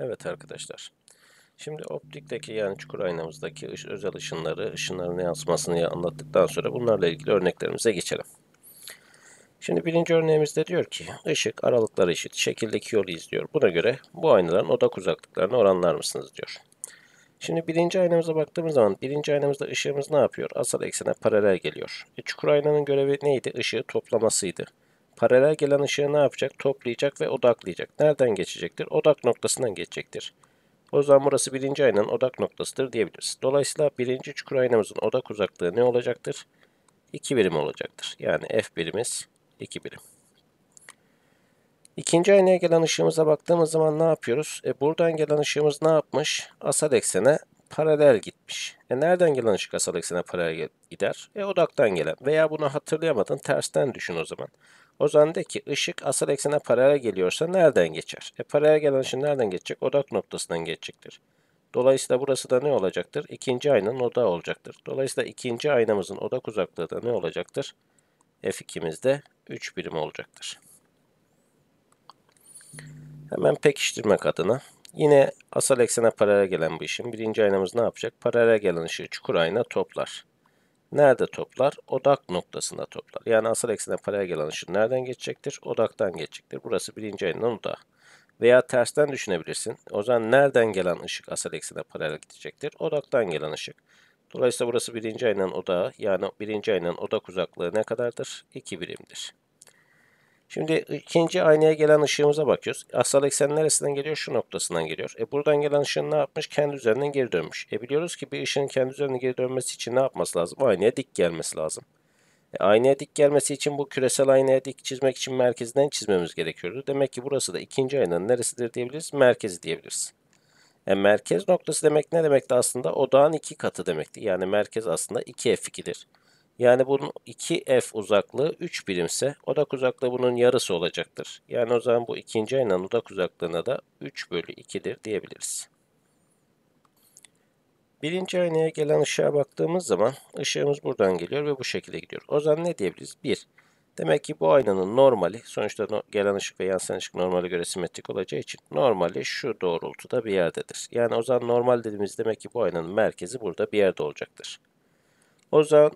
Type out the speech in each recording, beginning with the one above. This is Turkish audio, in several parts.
Evet arkadaşlar. Şimdi optikteki yani çukur aynamızdaki özel ışınları, ışınların yansımasını anlattıktan sonra bunlarla ilgili örneklerimize geçelim. Şimdi birinci örneğimizde diyor ki ışık aralıkları eşit şekildeki yolu izliyor. Buna göre bu aynaların odak uzaklıklarını oranlar mısınız diyor. Şimdi birinci aynamıza baktığımız zaman birinci aynamızda ışığımız ne yapıyor? Asal eksene paralel geliyor. E, çukur aynanın görevi neydi? Işığı toplamasıydı. Paralel gelen ışığı ne yapacak? Toplayacak ve odaklayacak. Nereden geçecektir? Odak noktasından geçecektir. O zaman burası birinci aynanın odak noktasıdır diyebiliriz. Dolayısıyla birinci çukur aynamızın odak uzaklığı ne olacaktır? 2 birim olacaktır. Yani f birimiz 2 birim. İkinci aynaya gelen ışığımıza baktığımız zaman ne yapıyoruz? E buradan gelen ışığımız ne yapmış? Asal eksene paralel gitmiş. E nereden gelen ışık asal eksene paralel gider? E odaktan gelen. Veya bunu hatırlayamadın tersten düşün o zaman. O zaman de ki ışık asıl eksene paralel geliyorsa nereden geçer? E paralel gelen ışın nereden geçecek? Odak noktasından geçecektir. Dolayısıyla burası da ne olacaktır? İkinci aynanın odağı olacaktır. Dolayısıyla ikinci aynamızın odak uzaklığı da ne olacaktır? F2'mizde 3 birim olacaktır. Hemen pekiştirmek adına yine asal eksene paralel gelen bu işin birinci aynamız ne yapacak? Paralel gelen ışığı çukur ayna toplar. Nerede toplar? Odak noktasında toplar. Yani asal eksene paralel gelen ışın nereden geçecektir? Odaktan geçecektir. Burası birinci ayının odağı. Veya tersten düşünebilirsin. O zaman nereden gelen ışık asal eksene paralel gidecektir? Odaktan gelen ışık. Dolayısıyla burası birinci ayının odağı. Yani birinci ayının odak uzaklığı ne kadardır? 2 birimdir. Şimdi ikinci aynaya gelen ışığımıza bakıyoruz. Asal eksen neresinden geliyor? Şu noktasından geliyor. E buradan gelen ışığın ne yapmış? Kendi üzerinden geri dönmüş. E biliyoruz ki bir ışığın kendi üzerinden geri dönmesi için ne yapması lazım? Aynaya dik gelmesi lazım. E aynaya dik gelmesi için bu küresel aynaya dik çizmek için merkezinden çizmemiz gerekiyordu. Demek ki burası da ikinci aynanın neresidir diyebiliriz? Merkezi diyebiliriz. E merkez noktası demek ne demekti aslında? Odağın iki katı demekti. Yani merkez aslında 2F2'dir. Yani bunun 2f uzaklığı 3 birimse odak uzaklığı bunun yarısı olacaktır. Yani o zaman bu ikinci aynanın odak uzaklığına da 3 bölü 2'dir diyebiliriz. Birinci aynaya gelen ışığa baktığımız zaman ışığımız buradan geliyor ve bu şekilde gidiyor. O zaman ne diyebiliriz? 1. Demek ki bu aynanın normali, sonuçta gelen ışık ve yansıyan ışık normale göre simetrik olacağı için normali şu doğrultuda bir yerdedir. Yani o zaman normal dediğimiz demek ki bu aynanın merkezi burada bir yerde olacaktır. O zaman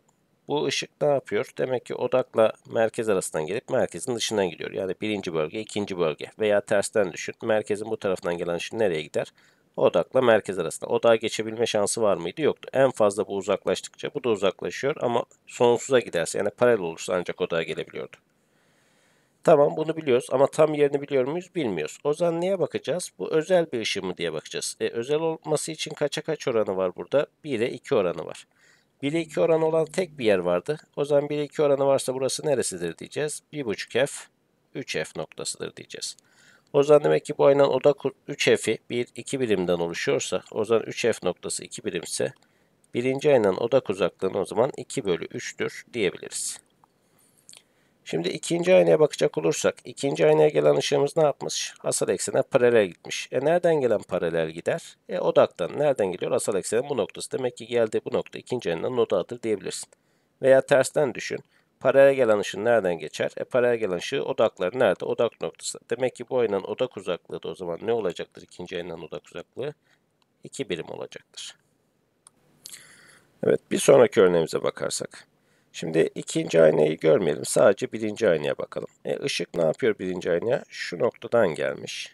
bu ışık ne yapıyor? Demek ki odakla merkez arasından gelip merkezin dışından gidiyor. Yani birinci bölge, ikinci bölge veya tersten düşün. Merkezin bu tarafından gelen ışık nereye gider? Odakla merkez arasında. Odağa geçebilme şansı var mıydı? Yoktu. En fazla bu uzaklaştıkça bu da uzaklaşıyor ama sonsuza giderse yani paralel olursa ancak odağa gelebiliyordu. Tamam bunu biliyoruz ama tam yerini biliyor muyuz bilmiyoruz. O zaman neye bakacağız? Bu özel bir ışığı mı diye bakacağız. E, özel olması için kaça kaç oranı var burada? 1'e 2 oranı var. 1'e 2 oranı olan tek bir yer vardı. O zaman 1'e 2 oranı varsa burası neresidir diyeceğiz. 1.5f 3f noktasıdır diyeceğiz. O zaman demek ki bu aynen odak 3f'i 1 2 birimden oluşuyorsa o zaman 3f noktası 2 birimse birinci aynen odak uzaklığını o zaman 2 bölü 3'tür diyebiliriz. Şimdi ikinci aynaya bakacak olursak ikinci aynaya gelen ışığımız ne yapmış? Asal eksene paralel gitmiş. E nereden gelen paralel gider? E odaktan. Nereden geliyor? Asal eksenin bu noktası. Demek ki geldi bu nokta ikinci aynanın odağıdır diyebilirsin. Veya tersten düşün. Paralel gelen ışın nereden geçer? E paralel gelen ışığı odakları nerede? Odak noktası. Demek ki bu aynanın odak uzaklığı da o zaman ne olacaktır İkinci aynanın odak uzaklığı? 2 birim olacaktır. Evet bir sonraki örneğimize bakarsak. Şimdi ikinci aynayı görmeyelim. Sadece birinci aynaya bakalım. E, ışık ne yapıyor birinci aynaya? Şu noktadan gelmiş.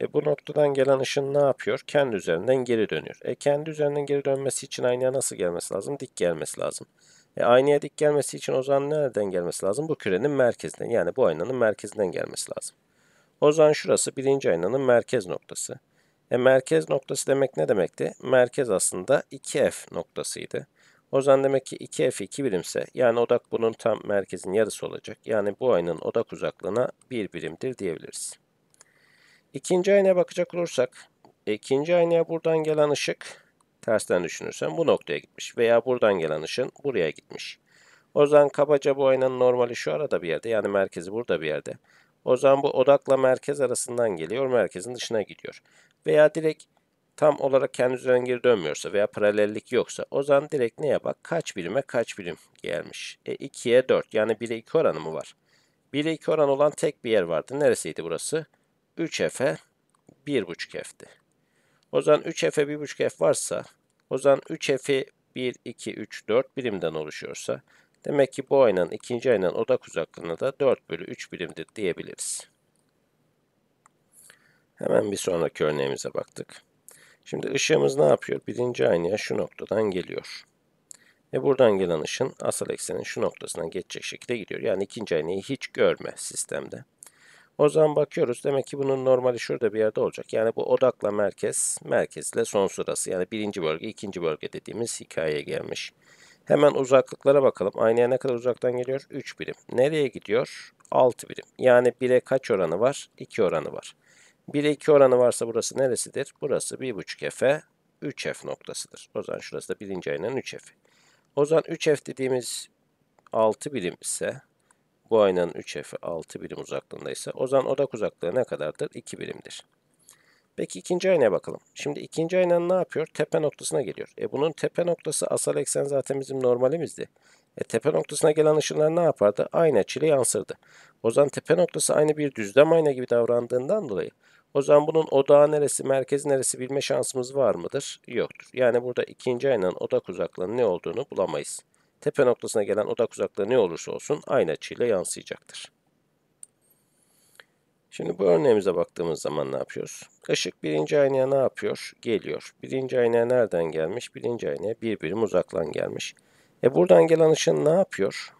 E, bu noktadan gelen ışın ne yapıyor? Kendi üzerinden geri dönüyor. E, kendi üzerinden geri dönmesi için aynaya nasıl gelmesi lazım? Dik gelmesi lazım. E, aynaya dik gelmesi için o zaman nereden gelmesi lazım? Bu kürenin merkezinden yani bu aynanın merkezinden gelmesi lazım. O zaman şurası birinci aynanın merkez noktası. E, merkez noktası demek ne demekti? Merkez aslında 2F noktasıydı. O zaman demek ki 2F2 birimse yani odak bunun tam merkezin yarısı olacak. Yani bu aynanın odak uzaklığına bir birimdir diyebiliriz. İkinci aynaya bakacak olursak ikinci aynaya buradan gelen ışık tersten düşünürsen bu noktaya gitmiş veya buradan gelen ışın buraya gitmiş. O zaman kabaca bu aynanın normali şu arada bir yerde yani merkezi burada bir yerde. O zaman bu odakla merkez arasından geliyor merkezin dışına gidiyor. Veya direkt tam olarak kendi üzerinden dönmüyorsa veya paralellik yoksa o zaman direkt neye bak? Kaç birime kaç birim gelmiş? E 2'ye 4 yani 1'e 2 oranı mı var? 1'e 2 oran olan tek bir yer vardı. Neresiydi burası? 3F'e 1.5F'ti. O zaman 3F'e 1.5F varsa o zaman 3F'i 1, 2, 3, 4 birimden oluşuyorsa demek ki bu aynanın ikinci aynanın odak uzaklığına da 4 bölü 3 birimdir diyebiliriz. Hemen bir sonraki örneğimize baktık. Şimdi ışığımız ne yapıyor? Birinci aynaya şu noktadan geliyor. Ve buradan gelen ışın asal eksenin şu noktasından geçecek şekilde gidiyor. Yani ikinci aynayı hiç görme sistemde. O zaman bakıyoruz. Demek ki bunun normali şurada bir yerde olacak. Yani bu odakla merkez, merkezle son sırası. Yani birinci bölge, ikinci bölge dediğimiz hikayeye gelmiş. Hemen uzaklıklara bakalım. Aynaya ne kadar uzaktan geliyor? 3 birim. Nereye gidiyor? 6 birim. Yani 1'e kaç oranı var? 2 oranı var. 1'e 2 oranı varsa burası neresidir? Burası 15 f, 3F noktasıdır. O zaman şurası da birinci aynanın 3F'i. O zaman 3F dediğimiz 6 birim ise bu aynanın 3F'i 6 birim uzaklığındaysa o zaman odak uzaklığı ne kadardır? 2 birimdir. Peki ikinci aynaya bakalım. Şimdi ikinci aynan ne yapıyor? Tepe noktasına geliyor. E bunun tepe noktası asal eksen zaten bizim normalimizdi. E tepe noktasına gelen ışınlar ne yapardı? Aynı çile yansırdı. O zaman tepe noktası aynı bir düzlem ayna gibi davrandığından dolayı o zaman bunun odağı neresi, merkez neresi bilme şansımız var mıdır? Yoktur. Yani burada ikinci aynanın odak uzaklığının ne olduğunu bulamayız. Tepe noktasına gelen odak uzaklığı ne olursa olsun aynı açıyla yansıyacaktır. Şimdi bu örneğimize baktığımız zaman ne yapıyoruz? Işık birinci aynaya ne yapıyor? Geliyor. Birinci aynaya nereden gelmiş? Birinci aynaya bir birim uzaklan gelmiş. E buradan gelen ışın ne yapıyor?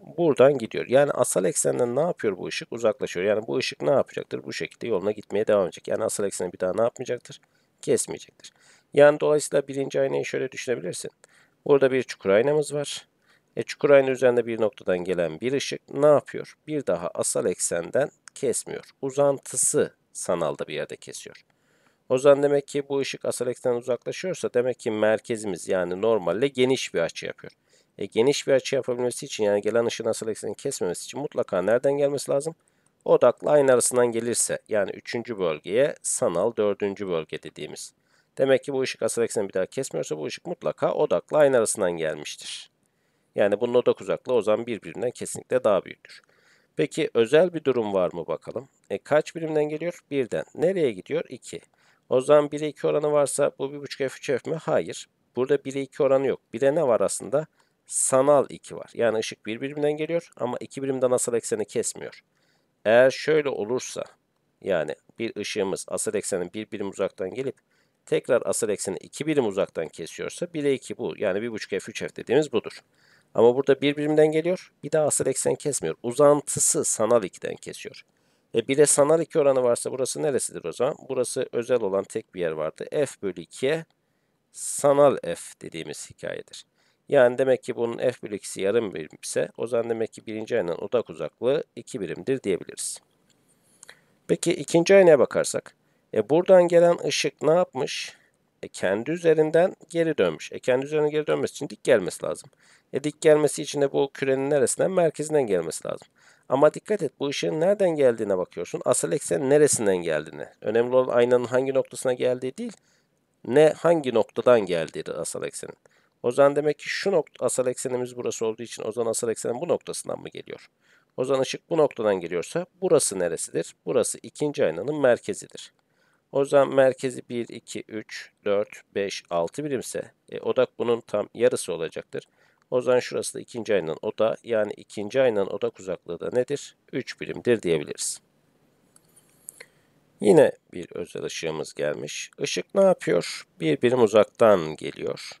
buradan gidiyor. Yani asal eksenden ne yapıyor bu ışık? Uzaklaşıyor. Yani bu ışık ne yapacaktır? Bu şekilde yoluna gitmeye devam edecek. Yani asal ekseni bir daha ne yapmayacaktır? Kesmeyecektir. Yani dolayısıyla birinci aynayı şöyle düşünebilirsin. Burada bir çukur aynamız var. E, çukur ayna üzerinde bir noktadan gelen bir ışık ne yapıyor? Bir daha asal eksenden kesmiyor. Uzantısı sanalda bir yerde kesiyor. O zaman demek ki bu ışık asal eksenden uzaklaşıyorsa demek ki merkezimiz yani normalde geniş bir açı yapıyor e, geniş bir açı yapabilmesi için yani gelen ışığın asıl eksenini kesmemesi için mutlaka nereden gelmesi lazım? Odakla aynı arasından gelirse yani 3. bölgeye sanal 4. bölge dediğimiz. Demek ki bu ışık asıl ekseni bir daha kesmiyorsa bu ışık mutlaka odakla aynı arasından gelmiştir. Yani bunun odak uzaklığı o zaman birbirinden kesinlikle daha büyüktür. Peki özel bir durum var mı bakalım? E, kaç birimden geliyor? Birden. Nereye gidiyor? 2. O zaman 1'e 2 oranı varsa bu 1.5 F3 F mi? Hayır. Burada 1'e 2 oranı yok. 1'e ne var aslında? sanal 2 var. Yani ışık bir birimden geliyor ama iki birimden asal ekseni kesmiyor. Eğer şöyle olursa yani bir ışığımız asal eksenin bir birim uzaktan gelip tekrar asal ekseni iki birim uzaktan kesiyorsa 1'e 2 bu. Yani 1.5 f3 f dediğimiz budur. Ama burada bir birimden geliyor. Bir daha asal eksen kesmiyor. Uzantısı sanal 2'den kesiyor. E bir sanal 2 oranı varsa burası neresidir o zaman? Burası özel olan tek bir yer vardı. F bölü 2'ye sanal f dediğimiz hikayedir. Yani demek ki bunun f bölü x'i yarım birim ise o zaman demek ki birinci aynanın odak uzaklığı 2 birimdir diyebiliriz. Peki ikinci aynaya bakarsak. E buradan gelen ışık ne yapmış? E kendi üzerinden geri dönmüş. E kendi üzerinden geri dönmesi için dik gelmesi lazım. E dik gelmesi için de bu kürenin neresinden? Merkezinden gelmesi lazım. Ama dikkat et bu ışığın nereden geldiğine bakıyorsun. Asıl eksen neresinden geldiğine. Önemli olan aynanın hangi noktasına geldiği değil. Ne hangi noktadan geldiği asal eksenin. O zaman demek ki şu nokta asal eksenimiz burası olduğu için o zaman asal eksenin bu noktasından mı geliyor? O zaman ışık bu noktadan geliyorsa burası neresidir? Burası ikinci aynanın merkezidir. O zaman merkezi 1, 2, 3, 4, 5, 6 birimse e, odak bunun tam yarısı olacaktır. O zaman şurası da ikinci aynanın oda yani ikinci aynanın odak uzaklığı da nedir? 3 birimdir diyebiliriz. Yine bir özel ışığımız gelmiş. Işık ne yapıyor? Bir birim uzaktan geliyor.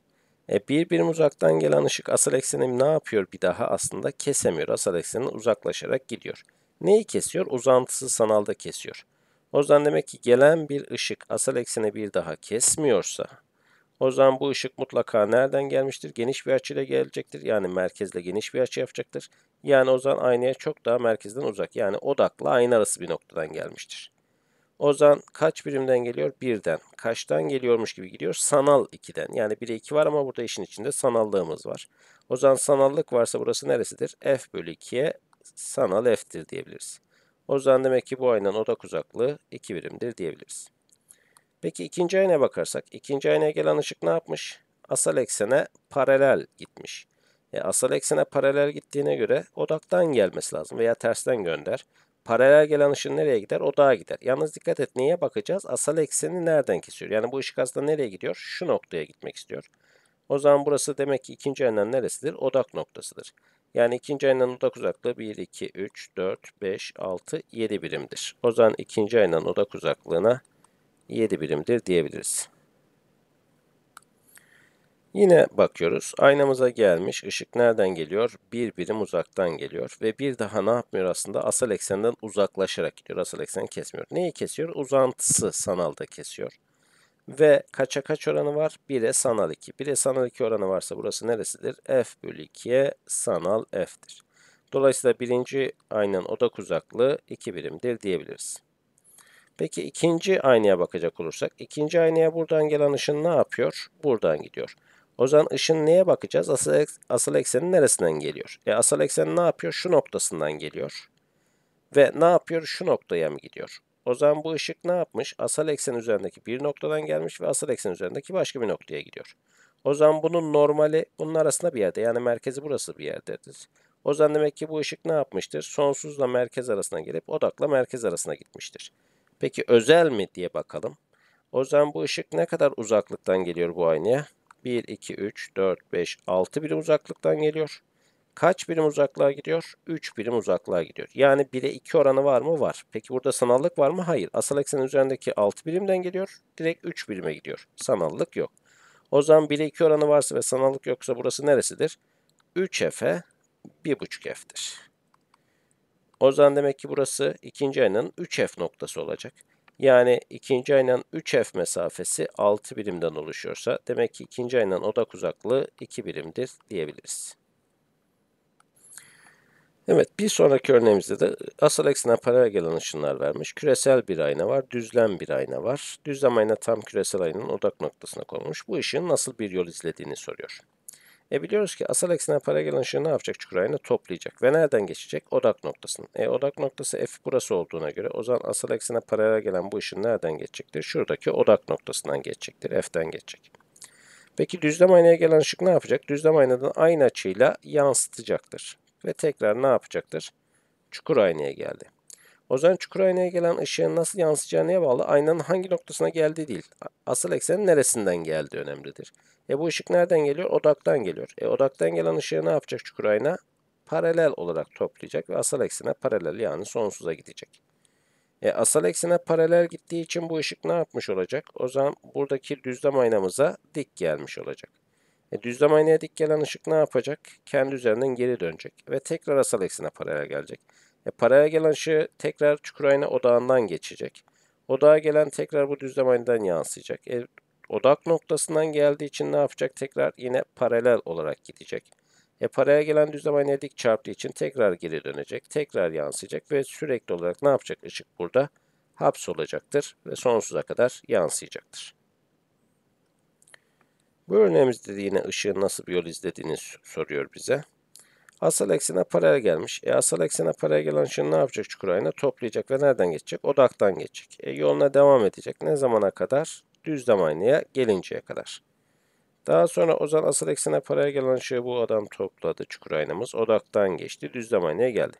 E, bir birim uzaktan gelen ışık asal eksenim ne yapıyor bir daha? Aslında kesemiyor. Asal eksenin uzaklaşarak gidiyor. Neyi kesiyor? Uzantısı sanalda kesiyor. O zaman demek ki gelen bir ışık asal ekseni bir daha kesmiyorsa o zaman bu ışık mutlaka nereden gelmiştir? Geniş bir açıyla gelecektir. Yani merkezle geniş bir açı yapacaktır. Yani o zaman aynaya çok daha merkezden uzak. Yani odakla ayna arası bir noktadan gelmiştir. Ozan kaç birimden geliyor? Birden. Kaçtan geliyormuş gibi gidiyor? Sanal 2'den. Yani 1'e 2 var ama burada işin içinde sanallığımız var. Ozan sanallık varsa burası neresidir? F bölü 2'ye sanal F'tir diyebiliriz. Ozan demek ki bu aynan odak uzaklığı 2 birimdir diyebiliriz. Peki ikinci aynaya bakarsak. ikinci aynaya gelen ışık ne yapmış? Asal eksene paralel gitmiş. E, asal eksene paralel gittiğine göre odaktan gelmesi lazım veya tersten gönder. Paralel gelen ışın nereye gider? Odağa gider. Yalnız dikkat et neye bakacağız? Asal ekseni nereden kesiyor? Yani bu ışık aslında nereye gidiyor? Şu noktaya gitmek istiyor. O zaman burası demek ki ikinci aynen neresidir? Odak noktasıdır. Yani ikinci aynen odak uzaklığı 1, 2, 3, 4, 5, 6, 7 birimdir. O zaman ikinci aynen odak uzaklığına 7 birimdir diyebiliriz. Yine bakıyoruz. Aynamıza gelmiş. Işık nereden geliyor? Bir birim uzaktan geliyor. Ve bir daha ne yapmıyor aslında? Asal eksenden uzaklaşarak gidiyor. Asal ekseni kesmiyor. Neyi kesiyor? Uzantısı sanalda kesiyor. Ve kaça kaç oranı var? 1'e sanal 2. 1'e sanal 2 oranı varsa burası neresidir? F bölü 2'ye sanal F'dir. Dolayısıyla birinci aynen odak uzaklığı 2 birimdir diyebiliriz. Peki ikinci aynaya bakacak olursak, ikinci aynaya buradan gelen ışın ne yapıyor? Buradan gidiyor. O zaman ışın neye bakacağız? Asıl, asıl eksenin neresinden geliyor? E, asıl eksen ne yapıyor? Şu noktasından geliyor. Ve ne yapıyor? Şu noktaya mı gidiyor? O zaman bu ışık ne yapmış? Asal eksen üzerindeki bir noktadan gelmiş ve asal eksen üzerindeki başka bir noktaya gidiyor. O zaman bunun normali bunun arasında bir yerde. Yani merkezi burası bir yerdedir. O zaman demek ki bu ışık ne yapmıştır? Sonsuzla merkez arasına gelip odakla merkez arasına gitmiştir. Peki özel mi diye bakalım. O zaman bu ışık ne kadar uzaklıktan geliyor bu aynaya? 1, 2, 3, 4, 5, 6 birim uzaklıktan geliyor. Kaç birim uzaklığa gidiyor? 3 birim uzaklığa gidiyor. Yani 1'e 2 oranı var mı? Var. Peki burada sanallık var mı? Hayır. Asal eksenin üzerindeki 6 birimden geliyor. Direkt 3 birime gidiyor. Sanallık yok. O zaman 1'e 2 oranı varsa ve sanallık yoksa burası neresidir? 3F'e 15 fdir O zaman demek ki burası ikinci ayının 3F noktası olacak. Yani ikinci aynanın 3F mesafesi 6 birimden oluşuyorsa demek ki ikinci aynanın odak uzaklığı 2 birimdir diyebiliriz. Evet bir sonraki örneğimizde de asal eksene paralel gelen ışınlar vermiş. Küresel bir ayna var, düzlem bir ayna var. Düzlem ayna tam küresel aynanın odak noktasına konulmuş. Bu ışığın nasıl bir yol izlediğini soruyor. E biliyoruz ki asal para gelen ışığı şey ne yapacak Çukur çukurayını toplayacak. Ve nereden geçecek? Odak noktasını. E odak noktası F burası olduğuna göre o zaman asal eksene paralel gelen bu ışın nereden geçecektir? Şuradaki odak noktasından geçecektir. F'den geçecek. Peki düzlem aynaya gelen ışık ne yapacak? Düzlem aynadan aynı açıyla yansıtacaktır. Ve tekrar ne yapacaktır? Çukur aynaya geldi. O yüzden çukur aynaya gelen ışığın nasıl yansıyacağına bağlı aynanın hangi noktasına geldiği değil. Asıl eksenin neresinden geldiği önemlidir. E bu ışık nereden geliyor? Odaktan geliyor. E odaktan gelen ışığı ne yapacak çukur ayna? Paralel olarak toplayacak ve asal eksene paralel yani sonsuza gidecek. E asal eksene paralel gittiği için bu ışık ne yapmış olacak? O zaman buradaki düzlem aynamıza dik gelmiş olacak. E, düzlem aynaya dik gelen ışık ne yapacak? Kendi üzerinden geri dönecek ve tekrar asal eksene paralel gelecek. E, paraya gelen ışığı tekrar Çukurayna odağından geçecek. Odağa gelen tekrar bu düzlem aynından yansıyacak. E, odak noktasından geldiği için ne yapacak? Tekrar yine paralel olarak gidecek. E paraya gelen düzlem aynaya dik çarptığı için tekrar geri dönecek, tekrar yansıyacak ve sürekli olarak ne yapacak ışık burada? Hapsolacaktır ve sonsuza kadar yansıyacaktır. Bu örneğimizde yine ışığın nasıl bir yol izlediğini soruyor bize. Asal eksene paraya gelmiş. E asal eksene paraya gelen şunu şey ne yapacak çukur ayna? Toplayacak ve nereden geçecek? Odaktan geçecek. E yoluna devam edecek. Ne zamana kadar? Düzlem aynaya gelinceye kadar. Daha sonra o zaman asal eksene paraya gelen ışığı bu adam topladı çukur aynamız. Odaktan geçti. Düzlem aynaya geldi.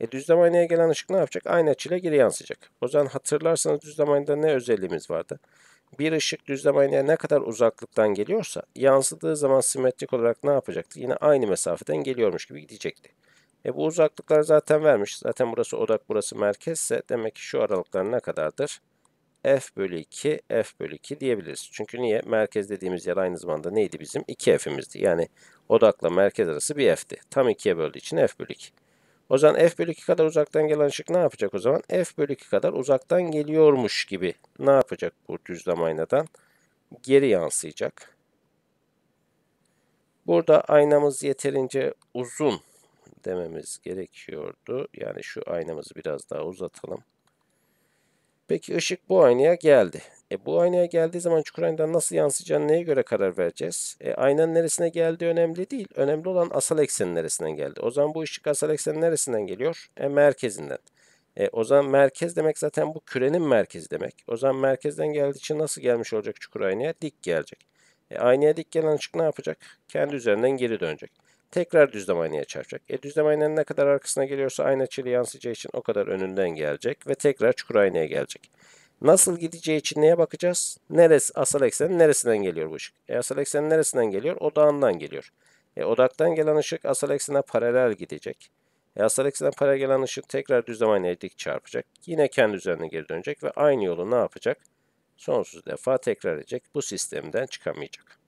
E düzlem aynaya gelen ışık ne yapacak? Aynı açıyla geri yansıyacak. zaman hatırlarsanız düzlem aynada ne özelliğimiz vardı? bir ışık düzlem aynaya ne kadar uzaklıktan geliyorsa yansıdığı zaman simetrik olarak ne yapacaktı? Yine aynı mesafeden geliyormuş gibi gidecekti. E bu uzaklıklar zaten vermiş. Zaten burası odak burası merkezse demek ki şu aralıklar ne kadardır? F bölü 2, F bölü 2 diyebiliriz. Çünkü niye? Merkez dediğimiz yer aynı zamanda neydi bizim? 2F'imizdi. Yani odakla merkez arası bir F'ti. Tam 2'ye böldüğü için F bölü 2. O zaman f bölü 2 kadar uzaktan gelen ışık ne yapacak o zaman? f bölü 2 kadar uzaktan geliyormuş gibi ne yapacak bu düzlem aynadan? Geri yansıyacak. Burada aynamız yeterince uzun dememiz gerekiyordu. Yani şu aynamızı biraz daha uzatalım. Peki ışık bu aynaya geldi. E, bu aynaya geldiği zaman çukur aynadan nasıl yansıyacağını neye göre karar vereceğiz? E, aynanın neresine geldiği önemli değil. Önemli olan asal eksenin neresinden geldi. O zaman bu ışık asal eksenin neresinden geliyor? E, merkezinden. E, o zaman merkez demek zaten bu kürenin merkezi demek. O zaman merkezden geldiği için nasıl gelmiş olacak çukur aynaya? Dik gelecek. E, aynaya dik gelen ışık ne yapacak? Kendi üzerinden geri dönecek. Tekrar düzlem aynaya çarpacak. E, düzlem aynanın ne kadar arkasına geliyorsa ayna çili yansıyacağı için o kadar önünden gelecek ve tekrar çukur aynaya gelecek. Nasıl gideceği için neye bakacağız? Neresi asal eksenin neresinden geliyor bu ışık? E, asal eksenin neresinden geliyor? Odağından geliyor. E, odaktan gelen ışık asal eksene paralel gidecek. E, asal eksene paralel gelen ışık tekrar düzlemine dik çarpacak. Yine kendi üzerine geri dönecek ve aynı yolu ne yapacak? Sonsuz defa tekrar edecek. Bu sistemden çıkamayacak.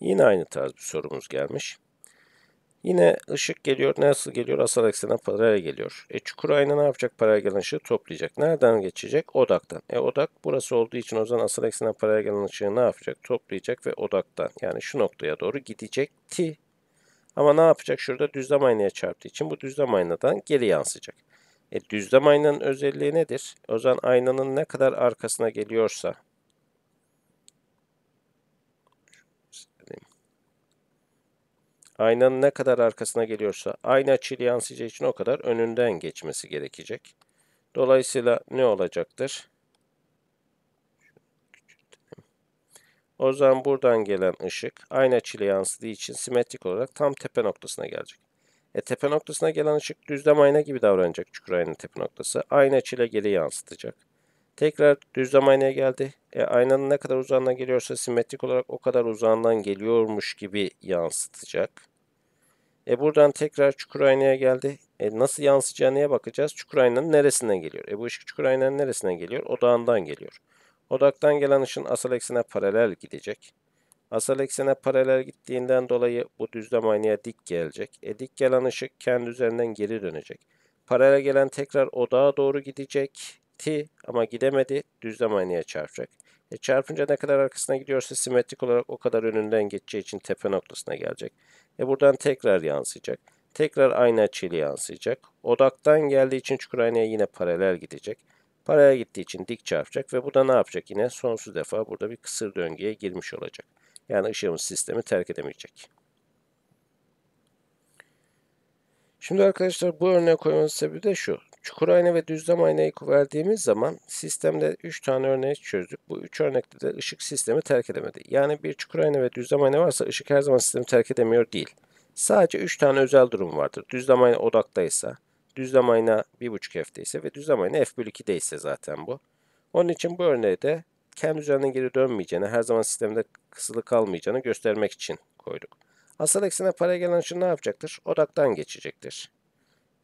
Yine aynı tarz bir sorumuz gelmiş. Yine ışık geliyor. Nasıl geliyor? Asal eksene paralel geliyor. E çukur ayna ne yapacak? Paralel gelen ışığı toplayacak. Nereden geçecek? Odaktan. E odak burası olduğu için o zaman asal eksene paralel gelen ışığı ne yapacak? Toplayacak ve odaktan. Yani şu noktaya doğru gidecekti. Ama ne yapacak? Şurada düzlem aynaya çarptığı için bu düzlem aynadan geri yansıyacak. E düzlem aynanın özelliği nedir? O zaman aynanın ne kadar arkasına geliyorsa Aynanın ne kadar arkasına geliyorsa aynı açıyla yansıyacağı için o kadar önünden geçmesi gerekecek. Dolayısıyla ne olacaktır? O zaman buradan gelen ışık aynı açıyla yansıdığı için simetrik olarak tam tepe noktasına gelecek. E tepe noktasına gelen ışık düzlem ayna gibi davranacak çukur aynanın tepe noktası. Aynı açıyla geri yansıtacak. Tekrar düzlem aynaya geldi. E, aynanın ne kadar uzağından geliyorsa simetrik olarak o kadar uzağından geliyormuş gibi yansıtacak. E buradan tekrar çukur aynaya geldi. E nasıl yansıyacağına bakacağız. Çukur aynanın neresinden geliyor? E bu ışık çukur aynanın neresinden geliyor? Odağından geliyor. Odaktan gelen ışın asal eksene paralel gidecek. Asal eksene paralel gittiğinden dolayı bu düzlem aynaya dik gelecek. E dik gelen ışık kendi üzerinden geri dönecek. Paralel gelen tekrar odağa doğru gidecek. gidecekti ama gidemedi. Düzlem aynaya çarpacak. E çarpınca ne kadar arkasına gidiyorsa simetrik olarak o kadar önünden geçeceği için tepe noktasına gelecek. E buradan tekrar yansıyacak. Tekrar aynı açıyla yansıyacak. Odaktan geldiği için çukur aynaya yine paralel gidecek. Paralel gittiği için dik çarpacak ve bu da ne yapacak? Yine sonsuz defa burada bir kısır döngüye girmiş olacak. Yani ışığımız sistemi terk edemeyecek. Şimdi arkadaşlar bu örneğe koymamın sebebi de şu. Çukur ayna ve düzlem aynayı verdiğimiz zaman sistemde 3 tane örneği çözdük. Bu 3 örnekte de ışık sistemi terk edemedi. Yani bir çukur ayna ve düzlem ayna varsa ışık her zaman sistemi terk edemiyor değil. Sadece 3 tane özel durum vardır. Düzlem ayna odaktaysa, düzlem ayna 1.5 f'de ise ve düzlem ayna f bölü 2'de ise zaten bu. Onun için bu örneği de kendi üzerine geri dönmeyeceğini, her zaman sistemde kısılı kalmayacağını göstermek için koyduk. Asal eksene para gelen ışın ne yapacaktır? Odaktan geçecektir.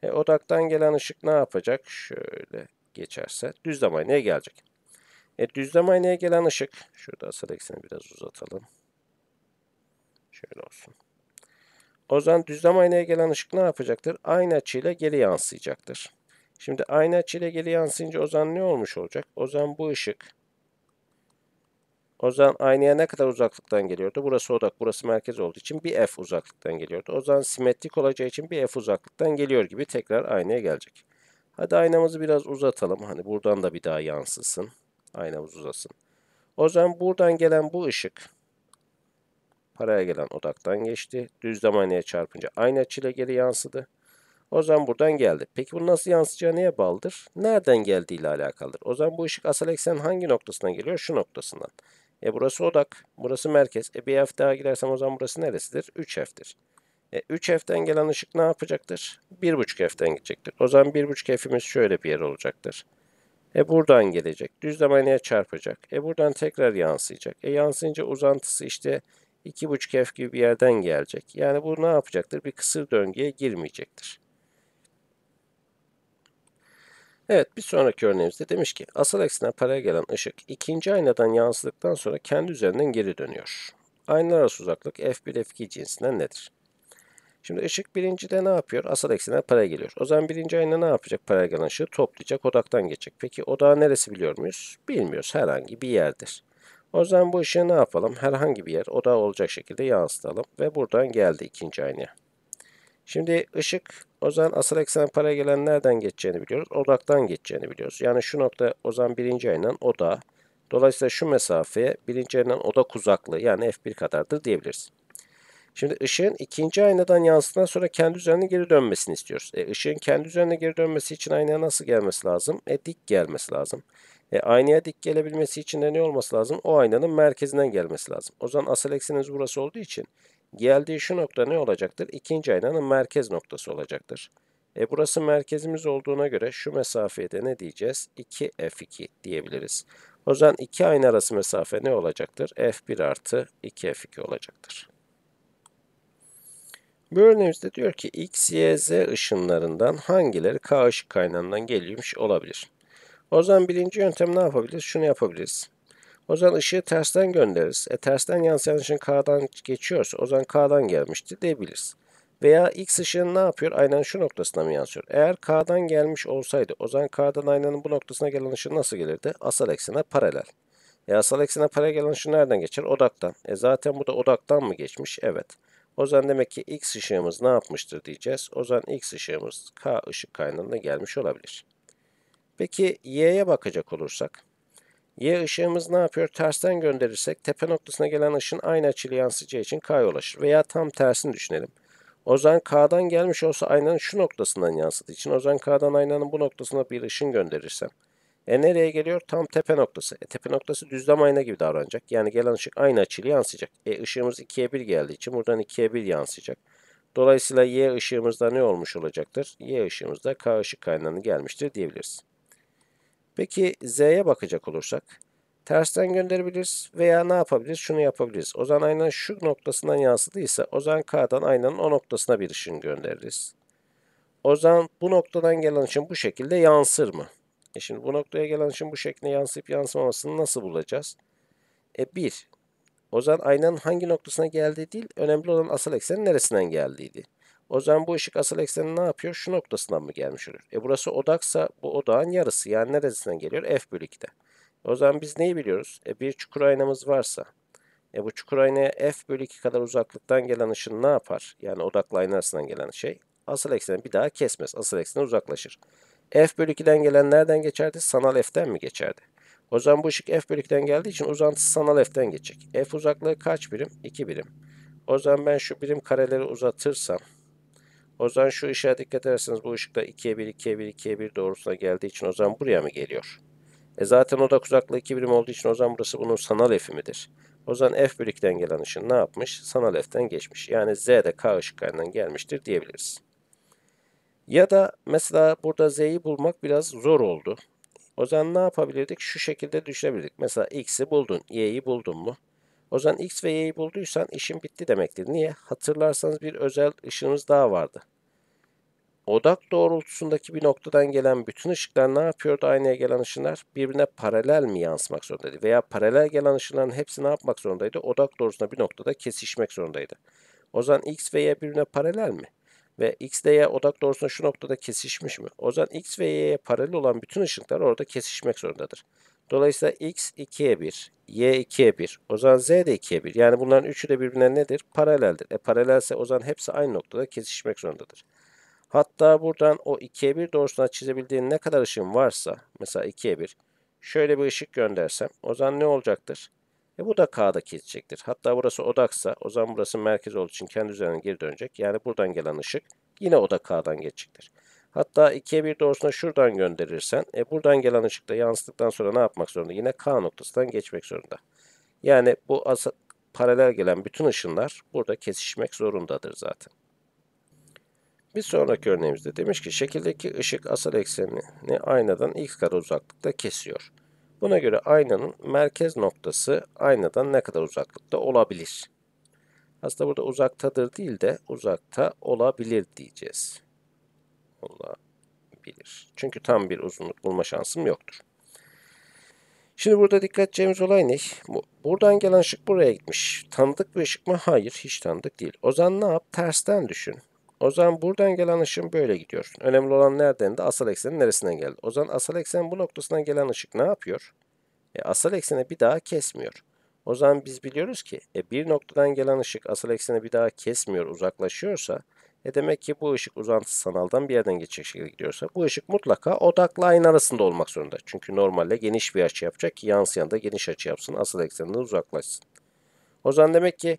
E, odaktan gelen ışık ne yapacak? Şöyle geçerse düzlem aynaya gelecek. E, düzlem aynaya gelen ışık. Şurada asıl biraz uzatalım. Şöyle olsun. O zaman düzlem aynaya gelen ışık ne yapacaktır? Aynı açıyla geri yansıyacaktır. Şimdi aynı açıyla geri yansıyınca o zaman ne olmuş olacak? O zaman bu ışık o zaman aynaya ne kadar uzaklıktan geliyordu? Burası odak, burası merkez olduğu için bir f uzaklıktan geliyordu. O zaman simetrik olacağı için bir f uzaklıktan geliyor gibi tekrar aynaya gelecek. Hadi aynamızı biraz uzatalım. Hani buradan da bir daha yansısın. Aynamız uzasın. O zaman buradan gelen bu ışık paraya gelen odaktan geçti. Düzlem aynaya çarpınca aynı açıyla geri yansıdı. O zaman buradan geldi. Peki bu nasıl yansıyacağı neye bağlıdır? Nereden geldiğiyle alakalıdır. O zaman bu ışık asal eksen hangi noktasına geliyor? Şu noktasından. E burası odak, burası merkez. E bir F daha girersem o zaman burası neresidir? 3F'dir. E 3F'den gelen ışık ne yapacaktır? 1.5F'den gidecektir. O zaman 1.5F'imiz şöyle bir yer olacaktır. E buradan gelecek. Düzlemeye çarpacak. E buradan tekrar yansıyacak. E yansıyınca uzantısı işte 2.5F gibi bir yerden gelecek. Yani bu ne yapacaktır? Bir kısır döngüye girmeyecektir. Evet bir sonraki örneğimizde demiş ki asal eksene paraya gelen ışık ikinci aynadan yansıdıktan sonra kendi üzerinden geri dönüyor. Aynalar arası uzaklık f1 f2 cinsinden nedir? Şimdi ışık birincide ne yapıyor? Asal eksene paraya geliyor. O zaman birinci ayna ne yapacak? Paraya gelen ışığı toplayacak odaktan geçecek. Peki odağı neresi biliyor muyuz? Bilmiyoruz herhangi bir yerdir. O zaman bu ışığı ne yapalım? Herhangi bir yer odağı olacak şekilde yansıtalım ve buradan geldi ikinci aynaya. Şimdi ışık o zaman asıl eksen para gelen nereden geçeceğini biliyoruz. Odaktan geçeceğini biliyoruz. Yani şu nokta o zaman birinci aynen oda. Dolayısıyla şu mesafeye birinci aynen odak uzaklığı yani F1 kadardır diyebiliriz. Şimdi ışığın ikinci aynadan yansıdıktan sonra kendi üzerine geri dönmesini istiyoruz. E, ışığın kendi üzerine geri dönmesi için aynaya nasıl gelmesi lazım? E, dik gelmesi lazım. E, aynaya dik gelebilmesi için de ne olması lazım? O aynanın merkezinden gelmesi lazım. O zaman asal eksenimiz burası olduğu için Geldiği şu nokta ne olacaktır? İkinci aynanın merkez noktası olacaktır. E burası merkezimiz olduğuna göre şu mesafeye de ne diyeceğiz? 2f2 diyebiliriz. O zaman iki ayna arası mesafe ne olacaktır? f1 artı 2f2 olacaktır. Bu örneğimizde diyor ki x, y, z ışınlarından hangileri k ışık kaynağından geliyormuş olabilir? O zaman birinci yöntem ne yapabiliriz? Şunu yapabiliriz. O zaman ışığı tersten göndeririz. E tersten yansıyan ışın K'dan geçiyorsa o zaman K'dan gelmişti diyebiliriz. Veya X ışığın ne yapıyor? Aynen şu noktasına mı yansıyor? Eğer K'dan gelmiş olsaydı o zaman K'dan aynanın bu noktasına gelen ışın nasıl gelirdi? Asal eksene paralel. E asal eksene paralel gelen ışın nereden geçer? Odaktan. E zaten bu da odaktan mı geçmiş? Evet. O zaman demek ki X ışığımız ne yapmıştır diyeceğiz. O zaman X ışığımız K ışık kaynağına gelmiş olabilir. Peki Y'ye bakacak olursak. Y ışığımız ne yapıyor? Tersten gönderirsek tepe noktasına gelen ışın aynı açıyla yansıyacağı için K'ya ulaşır. Veya tam tersini düşünelim. O zaman K'dan gelmiş olsa aynanın şu noktasından yansıdığı için o zaman K'dan aynanın bu noktasına bir ışın gönderirsem. E nereye geliyor? Tam tepe noktası. E tepe noktası düzlem ayna gibi davranacak. Yani gelen ışık aynı açıyla yansıyacak. E ışığımız 2'ye 1 geldiği için buradan 2'ye 1 yansıyacak. Dolayısıyla Y ışığımızda ne olmuş olacaktır? Y ışığımızda K ışık kaynağına gelmiştir diyebiliriz. Peki z'ye bakacak olursak tersten gönderebiliriz veya ne yapabiliriz? Şunu yapabiliriz. O zaman aynanın şu noktasından yansıdıysa o zaman k'dan aynanın o noktasına bir ışın göndeririz. O zaman bu noktadan gelen ışın bu şekilde yansır mı? E şimdi bu noktaya gelen ışın bu şekilde yansıyıp yansımamasını nasıl bulacağız? E 1. O zaman aynanın hangi noktasına geldiği değil, önemli olan asal eksenin neresinden geldiğiydi. O zaman bu ışık asıl ekseni ne yapıyor? Şu noktasından mı gelmiş olur? E burası odaksa bu odağın yarısı. Yani neresinden geliyor? F bölü 2'de. O zaman biz neyi biliyoruz? E bir çukur aynamız varsa e bu çukur aynaya F bölü 2 kadar uzaklıktan gelen ışın ne yapar? Yani odaklı ayna arasından gelen şey. Asıl ekseni bir daha kesmez. Asıl eksene uzaklaşır. F bölü 2'den gelen nereden geçerdi? Sanal F'den mi geçerdi? O zaman bu ışık F bölü 2'den geldiği için uzantısı sanal F'den geçecek. F uzaklığı kaç birim? 2 birim. O zaman ben şu birim kareleri uzatırsam o zaman şu ışığa dikkat ederseniz bu ışıkta 2'ye 1, 2'ye 1, 2'ye 1 doğrusuna geldiği için o zaman buraya mı geliyor? E zaten odak uzaklığı 2 birim olduğu için o zaman burası bunun sanal f'i midir? O zaman f bölü gelen ışın ne yapmış? Sanal f'ten geçmiş. Yani z de k ışıklarından gelmiştir diyebiliriz. Ya da mesela burada z'yi bulmak biraz zor oldu. O zaman ne yapabilirdik? Şu şekilde düşünebilirdik. Mesela x'i buldun, y'yi buldun mu? O zaman X ve Y'yi bulduysan işin bitti demektir. Niye? Hatırlarsanız bir özel ışığımız daha vardı. Odak doğrultusundaki bir noktadan gelen bütün ışıklar ne yapıyordu aynaya gelen ışınlar? Birbirine paralel mi yansımak zorundaydı? Veya paralel gelen ışınların hepsi ne yapmak zorundaydı? Odak doğrusuna bir noktada kesişmek zorundaydı. O zaman X ve Y birbirine paralel mi? Ve X ile Y odak doğrusuna şu noktada kesişmiş mi? O zaman X ve Y'ye paralel olan bütün ışıklar orada kesişmek zorundadır. Dolayısıyla x 2'ye 1, y 2'ye 1. O zaman z de 2'ye 1. Yani bunların üçü de birbirine nedir? Paraleldir. E paralelse o zaman hepsi aynı noktada kesişmek zorundadır. Hatta buradan o 2'ye 1 doğrusuna çizebildiğin ne kadar ışığın varsa, mesela 2'ye 1, şöyle bir ışık göndersem o zaman ne olacaktır? E bu da K'da kesecektir. Hatta burası odaksa o zaman burası merkez olduğu için kendi üzerine geri dönecek. Yani buradan gelen ışık yine oda K'dan geçecektir. Hatta 2'ye 1 doğrusuna şuradan gönderirsen e, buradan gelen ışıkta yansıdıktan sonra ne yapmak zorunda? Yine K noktasından geçmek zorunda. Yani bu paralel gelen bütün ışınlar burada kesişmek zorundadır zaten. Bir sonraki örneğimizde demiş ki şekildeki ışık asal eksenini aynadan x kadar uzaklıkta kesiyor. Buna göre aynanın merkez noktası aynadan ne kadar uzaklıkta olabilir? Aslında burada uzaktadır değil de uzakta olabilir diyeceğiz olabilir. Çünkü tam bir uzunluk bulma şansım yoktur. Şimdi burada dikkat edeceğimiz olay ne? Buradan gelen ışık buraya gitmiş. Tanıdık bir ışık mı? Hayır hiç tanıdık değil. O zaman ne yap? Tersten düşün. O zaman buradan gelen ışın böyle gidiyor. Önemli olan nereden de asal eksenin neresinden geldi. O zaman asal eksen bu noktasından gelen ışık ne yapıyor? E, asal eksene bir daha kesmiyor. O zaman biz biliyoruz ki e, bir noktadan gelen ışık asal eksene bir daha kesmiyor uzaklaşıyorsa e demek ki bu ışık uzantısı sanaldan bir yerden geçecek şekilde gidiyorsa bu ışık mutlaka odaklı ayna arasında olmak zorunda. Çünkü normalde geniş bir açı yapacak ki yansıyan da geniş açı yapsın asıl ekseninden uzaklaşsın. O zaman demek ki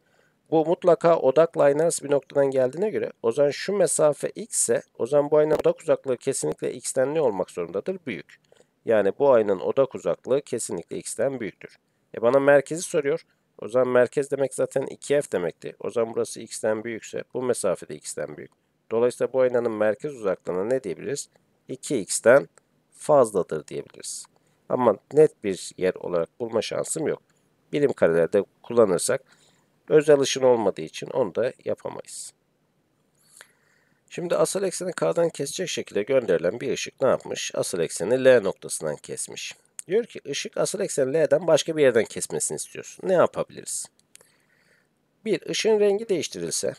bu mutlaka odaklı ayna arası bir noktadan geldiğine göre o zaman şu mesafe x ise o zaman bu aynanın odak uzaklığı kesinlikle x'ten ne olmak zorundadır? Büyük. Yani bu aynanın odak uzaklığı kesinlikle x'ten büyüktür. E bana merkezi soruyor. O zaman merkez demek zaten 2f demekti. O zaman burası x'ten büyükse bu mesafe de x'ten büyük. Dolayısıyla bu aynanın merkez uzaklığına ne diyebiliriz? 2x'ten fazladır diyebiliriz. Ama net bir yer olarak bulma şansım yok. Bilim karelerde kullanırsak özel ışın olmadığı için onu da yapamayız. Şimdi asal ekseni K'dan kesecek şekilde gönderilen bir ışık ne yapmış? Asal ekseni L noktasından kesmiş. Diyor ki ışık asıl eksen L'den başka bir yerden kesmesini istiyoruz. Ne yapabiliriz? Bir, ışığın rengi değiştirilse.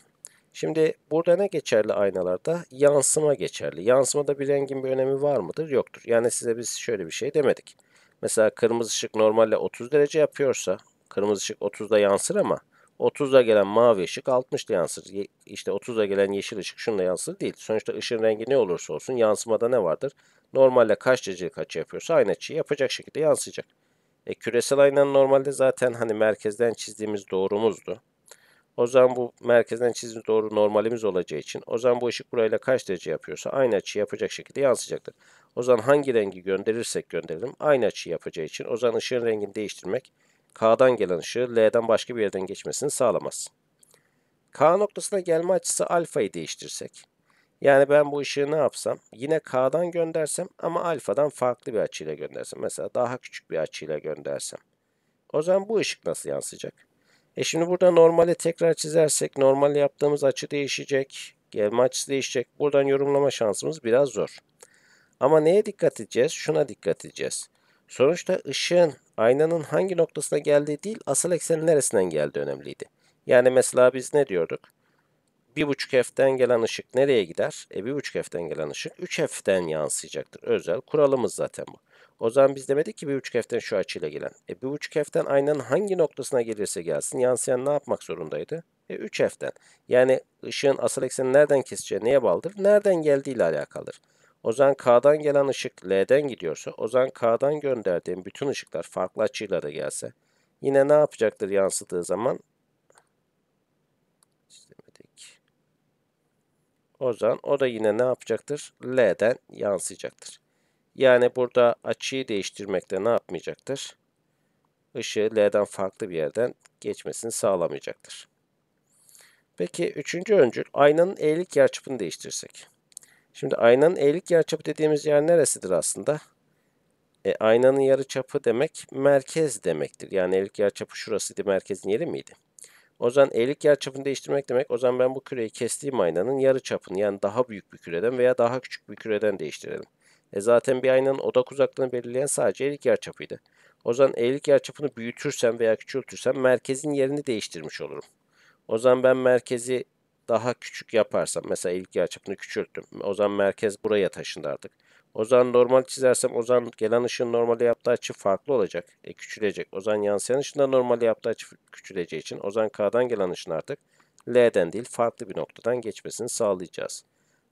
Şimdi burada ne geçerli aynalarda? Yansıma geçerli. Yansımada bir rengin bir önemi var mıdır? Yoktur. Yani size biz şöyle bir şey demedik. Mesela kırmızı ışık normalde 30 derece yapıyorsa, kırmızı ışık 30'da yansır ama 30'da gelen mavi ışık 60'da yansır. İşte 30'da gelen yeşil ışık şunla yansır değil. Sonuçta ışığın rengi ne olursa olsun yansımada ne vardır? Normalde kaç derece kaç yapıyorsa aynı açıyı yapacak şekilde yansıyacak. E, küresel aynen normalde zaten hani merkezden çizdiğimiz doğrumuzdu. O zaman bu merkezden çizdiğimiz doğru normalimiz olacağı için o zaman bu ışık burayla kaç derece yapıyorsa aynı açı yapacak şekilde yansıyacaktır. O zaman hangi rengi gönderirsek gönderelim aynı açı yapacağı için o zaman ışığın rengini değiştirmek K'dan gelen ışığı L'den başka bir yerden geçmesini sağlamaz. K noktasına gelme açısı alfayı değiştirsek yani ben bu ışığı ne yapsam? Yine K'dan göndersem ama alfadan farklı bir açıyla göndersem. Mesela daha küçük bir açıyla göndersem. O zaman bu ışık nasıl yansıyacak? E şimdi burada normale tekrar çizersek normal yaptığımız açı değişecek. Gelme açısı değişecek. Buradan yorumlama şansımız biraz zor. Ama neye dikkat edeceğiz? Şuna dikkat edeceğiz. Sonuçta ışığın aynanın hangi noktasına geldiği değil asıl eksenin neresinden geldiği önemliydi. Yani mesela biz ne diyorduk? bir buçuk F'den gelen ışık nereye gider? E bir buçuk F'den gelen ışık 3 F'den yansıyacaktır. Özel kuralımız zaten bu. O zaman biz demedik ki bir buçuk F'den şu açıyla gelen. E bir buçuk F'den aynanın hangi noktasına gelirse gelsin yansıyan ne yapmak zorundaydı? E 3 F'den. Yani ışığın asıl ekseni nereden keseceği neye bağlıdır? Nereden geldiği alakalıdır. O zaman K'dan gelen ışık L'den gidiyorsa o zaman K'dan gönderdiğim bütün ışıklar farklı açıyla da gelse yine ne yapacaktır yansıdığı zaman O zaman o da yine ne yapacaktır? L'den yansıyacaktır. Yani burada açıyı değiştirmekte ne yapmayacaktır? Işığı L'den farklı bir yerden geçmesini sağlamayacaktır. Peki üçüncü öncül aynanın eğilik yarıçapını değiştirsek. Şimdi aynanın eğilik yarıçapı dediğimiz yer neresidir aslında? E, aynanın yarıçapı demek merkez demektir. Yani eğilik yarıçapı şurasıydı, merkezin yeri miydi? O zaman eğilik yer değiştirmek demek o zaman ben bu küreyi kestiğim aynanın yarı çapını yani daha büyük bir küreden veya daha küçük bir küreden değiştirelim. E zaten bir aynanın odak uzaklığını belirleyen sadece eğilik yarıçapıydı. çapıydı. O zaman eğilik yer büyütürsem veya küçültürsem merkezin yerini değiştirmiş olurum. O zaman ben merkezi daha küçük yaparsam mesela eğilik yarıçapını çapını küçülttüm. O zaman merkez buraya taşındı artık. Ozan normal çizersem Ozan gelen ışığın normale yaptığı açı farklı olacak. E, küçülecek. Ozan yansıyan ışığında normale yaptığı açı küçüleceği için Ozan K'dan gelen ışın artık L'den değil farklı bir noktadan geçmesini sağlayacağız.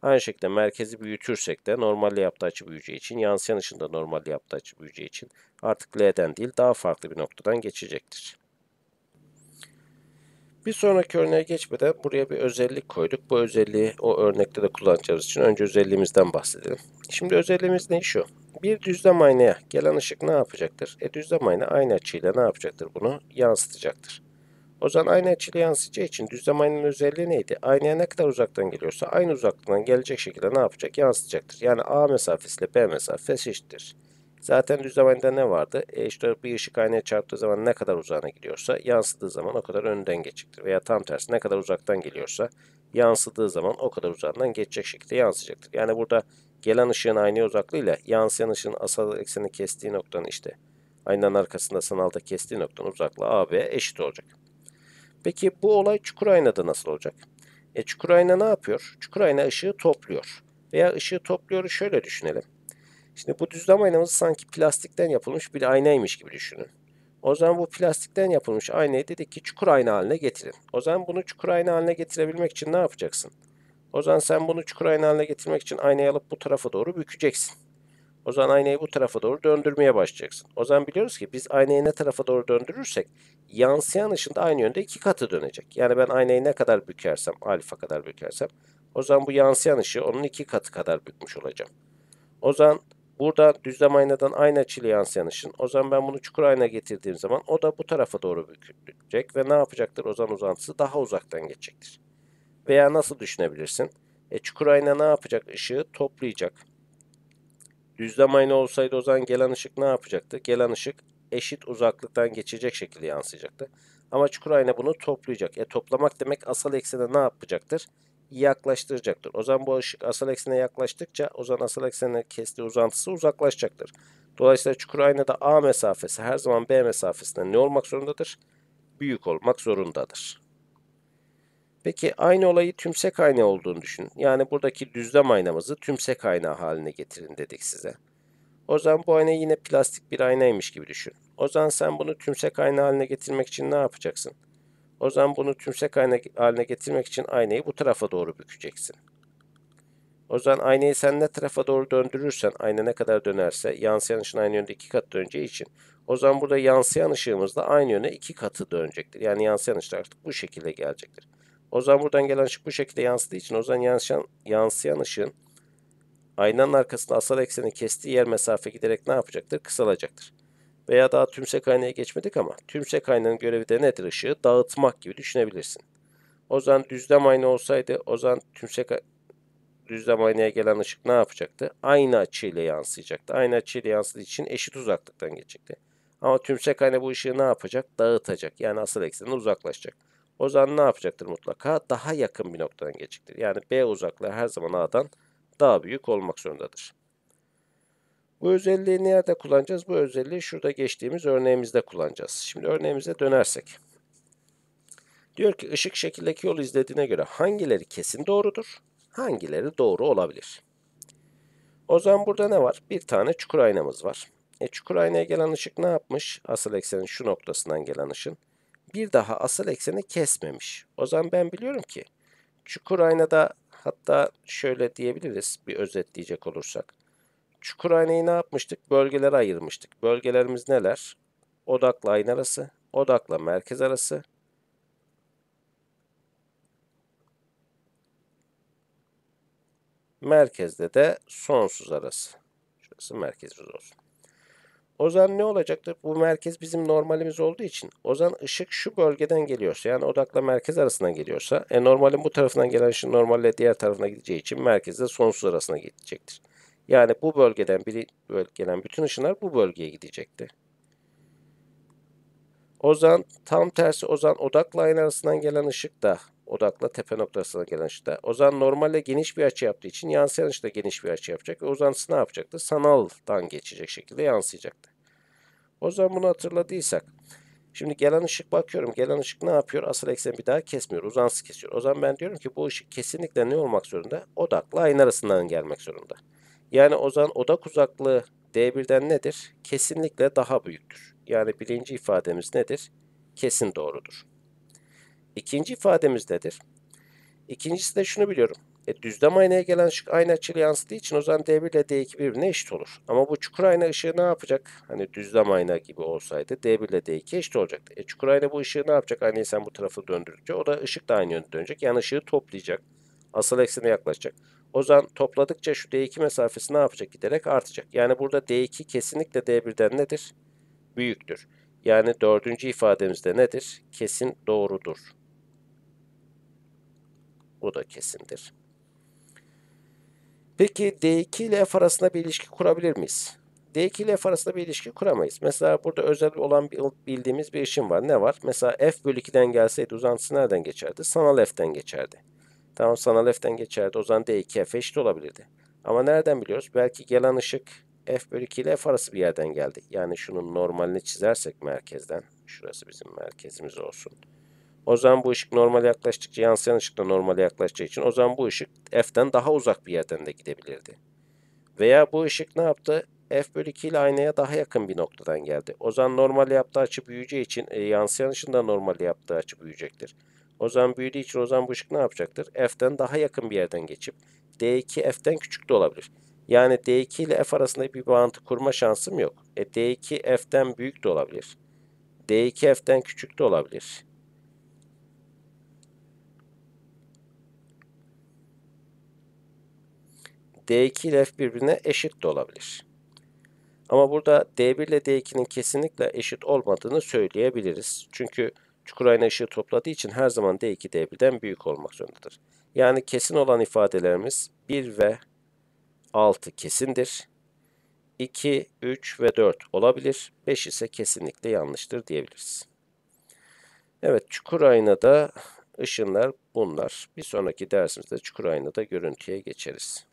Aynı şekilde merkezi büyütürsek de normalle yaptığı açı büyüyeceği için, yansıyan ışın da normalle yaptığı açı büyüyeceği için artık L'den değil daha farklı bir noktadan geçecektir. Bir sonraki örneğe geçmeden buraya bir özellik koyduk. Bu özelliği o örnekte de kullanacağımız için önce özelliğimizden bahsedelim. Şimdi özelliğimiz ne şu? Bir düzlem aynaya gelen ışık ne yapacaktır? E düzlem ayna aynı açıyla ne yapacaktır? Bunu yansıtacaktır. O zaman aynı açıyla yansıtacağı için düzlem aynanın özelliği neydi? Aynaya ne kadar uzaktan geliyorsa aynı uzaklıktan gelecek şekilde ne yapacak? Yansıtacaktır. Yani A mesafesiyle B mesafesi eşittir. Zaten düz düzlemende ne vardı? E işte bir ışık aynaya çarptığı zaman ne kadar uzağına gidiyorsa yansıdığı zaman o kadar önden geçecektir. Veya tam tersi ne kadar uzaktan geliyorsa yansıdığı zaman o kadar uzağından geçecek şekilde yansıyacaktır. Yani burada gelen ışığın aynaya uzaklığıyla yansıyan ışığın asal ekseni kestiği noktanın işte aynanın arkasında sanalda kestiği noktanın uzaklığı AB eşit olacak. Peki bu olay çukur aynada nasıl olacak? E, çukur ayna ne yapıyor? Çukur ayna ışığı topluyor. Veya ışığı topluyor şöyle düşünelim. Şimdi bu düzlem aynamızı sanki plastikten yapılmış bir aynaymış gibi düşünün. O zaman bu plastikten yapılmış aynayı dedik ki çukur ayna haline getirin. O zaman bunu çukur ayna haline getirebilmek için ne yapacaksın? O zaman sen bunu çukur ayna haline getirmek için aynayı alıp bu tarafa doğru bükeceksin. O zaman aynayı bu tarafa doğru döndürmeye başlayacaksın. O zaman biliyoruz ki biz aynayı ne tarafa doğru döndürürsek yansıyan ışın da aynı yönde iki katı dönecek. Yani ben aynayı ne kadar bükersem, alfa kadar bükersem o zaman bu yansıyan ışığı onun iki katı kadar bükmüş olacağım. O zaman Burada düzlem aynadan aynı açıyla yansıyan ışın, O zaman ben bunu çukur ayna getirdiğim zaman o da bu tarafa doğru bükülecek ve ne yapacaktır? O zaman uzantısı daha uzaktan geçecektir. Veya nasıl düşünebilirsin? E, çukur ayna ne yapacak? Işığı toplayacak. Düzlem ayna olsaydı o zaman gelen ışık ne yapacaktı? Gelen ışık eşit uzaklıktan geçecek şekilde yansıyacaktı. Ama çukur ayna bunu toplayacak. E toplamak demek asal eksene ne yapacaktır? yaklaştıracaktır. O zaman bu ışık asal eksene yaklaştıkça o zaman asal eksene kestiği uzantısı uzaklaşacaktır. Dolayısıyla çukur aynada A mesafesi her zaman B mesafesinden ne olmak zorundadır? Büyük olmak zorundadır. Peki aynı olayı tümsek ayna olduğunu düşünün. Yani buradaki düzlem aynamızı tümsek ayna haline getirin dedik size. O zaman bu ayna yine plastik bir aynaymış gibi düşün. O zaman sen bunu tümsek ayna haline getirmek için ne yapacaksın? O zaman bunu tümsek haline getirmek için aynayı bu tarafa doğru bükeceksin. O zaman aynayı sen ne tarafa doğru döndürürsen, ayna ne kadar dönerse, yansıyan ışın aynı yönde iki kat döneceği için, o zaman burada yansıyan ışığımız da aynı yöne iki katı dönecektir. Yani yansıyan ışık artık bu şekilde gelecektir. O zaman buradan gelen ışık bu şekilde yansıdığı için, o zaman yansıyan, yansıyan ışığın aynanın arkasında asal ekseni kestiği yer mesafe giderek ne yapacaktır? Kısalacaktır veya daha tümsek aynaya geçmedik ama tümsek aynanın görevi de nedir? ışığı dağıtmak gibi düşünebilirsin. O zaman düzlem ayna olsaydı o zaman tümsek düzlem aynaya gelen ışık ne yapacaktı? Aynı açıyla yansıyacaktı. Aynı açıyla yansıdığı için eşit uzaklıktan geçecekti. Ama tümsek ayna bu ışığı ne yapacak? Dağıtacak. Yani asıl eksene uzaklaşacak. O zaman ne yapacaktır mutlaka? Daha yakın bir noktadan geçecektir. Yani B uzaklığı her zaman A'dan daha büyük olmak zorundadır. Bu özelliği nerede kullanacağız? Bu özelliği şurada geçtiğimiz örneğimizde kullanacağız. Şimdi örneğimize dönersek. Diyor ki ışık şekildeki yol izlediğine göre hangileri kesin doğrudur, hangileri doğru olabilir? O zaman burada ne var? Bir tane çukur aynamız var. E, çukur aynaya gelen ışık ne yapmış? Asıl eksenin şu noktasından gelen ışın. Bir daha asıl ekseni kesmemiş. O zaman ben biliyorum ki çukur aynada hatta şöyle diyebiliriz bir özetleyecek olursak. Çukur aynayı ne yapmıştık? Bölgelere ayırmıştık. Bölgelerimiz neler? Odakla ayna arası, odakla merkez arası, merkezde de sonsuz arası. Şurası merkezimiz olsun. O zaman ne olacaktır? Bu merkez bizim normalimiz olduğu için o zaman ışık şu bölgeden geliyorsa yani odakla merkez arasından geliyorsa e normalin bu tarafından gelen ışın normalle diğer tarafına gideceği için merkezde sonsuz arasına gidecektir. Yani bu bölgeden biri gelen bütün ışınlar bu bölgeye gidecekti. Ozan tam tersi Ozan odakla ayna arasından gelen ışık da odakla tepe noktasına gelen ışık da Ozan normalde geniş bir açı yaptığı için yansıyan ışık da geniş bir açı yapacak. Ozansı ne yapacaktı? Sanaldan geçecek şekilde yansıyacaktı. Ozan bunu hatırladıysak. Şimdi gelen ışık bakıyorum. Gelen ışık ne yapıyor? Asıl eksen bir daha kesmiyor. Uzansız kesiyor. Ozan ben diyorum ki bu ışık kesinlikle ne olmak zorunda? Odakla ayna arasından gelmek zorunda. Yani o zaman odak uzaklığı D1'den nedir? Kesinlikle daha büyüktür. Yani birinci ifademiz nedir? Kesin doğrudur. İkinci ifademiz nedir? İkincisi de şunu biliyorum. E, düzlem aynaya gelen ışık aynı açıyla yansıdığı için o zaman D1 ile D2 birbirine eşit olur. Ama bu çukur ayna ışığı ne yapacak? Hani düzlem ayna gibi olsaydı D1 ile D2 eşit olacaktı. E, çukur ayna bu ışığı ne yapacak? Aynayı sen bu tarafı döndürdükçe o da ışık da aynı yönde dönecek. Yani ışığı toplayacak. Asıl eksene yaklaşacak. O zaman topladıkça şu D2 mesafesi ne yapacak? Giderek artacak. Yani burada D2 kesinlikle D1'den nedir? Büyüktür. Yani dördüncü ifademizde nedir? Kesin doğrudur. Bu da kesindir. Peki D2 ile F arasında bir ilişki kurabilir miyiz? D2 ile F arasında bir ilişki kuramayız. Mesela burada özel olan bildiğimiz bir işim var. Ne var? Mesela F bölü 2'den gelseydi uzantısı nereden geçerdi? Sanal F'den geçerdi. Tamam sana leften geçerdi. O zaman D2 F eşit olabilirdi. Ama nereden biliyoruz? Belki gelen ışık F bölü 2 ile F arası bir yerden geldi. Yani şunun normalini çizersek merkezden. Şurası bizim merkezimiz olsun. O zaman bu ışık normal yaklaştıkça yansıyan ışık da normal yaklaştığı için o zaman bu ışık F'den daha uzak bir yerden de gidebilirdi. Veya bu ışık ne yaptı? F bölü 2 ile aynaya daha yakın bir noktadan geldi. O zaman normal yaptığı açı büyüyeceği için e, yansıyan ışın da normal yaptığı açı büyüyecektir. Ozan büyüdüğü için Ozan bu ışık ne yapacaktır? F'den daha yakın bir yerden geçip D2 F'den küçük de olabilir. Yani D2 ile F arasında bir bağıntı kurma şansım yok. E D2 F'den büyük de olabilir. D2 F'den küçük de olabilir. D2 ile F birbirine eşit de olabilir. Ama burada D1 ile D2'nin kesinlikle eşit olmadığını söyleyebiliriz. Çünkü Çukur ayna ışığı topladığı için her zaman D2 D1'den büyük olmak zorundadır. Yani kesin olan ifadelerimiz 1 ve 6 kesindir. 2, 3 ve 4 olabilir. 5 ise kesinlikle yanlıştır diyebiliriz. Evet çukur aynada ışınlar bunlar. Bir sonraki dersimizde çukur aynada görüntüye geçeriz.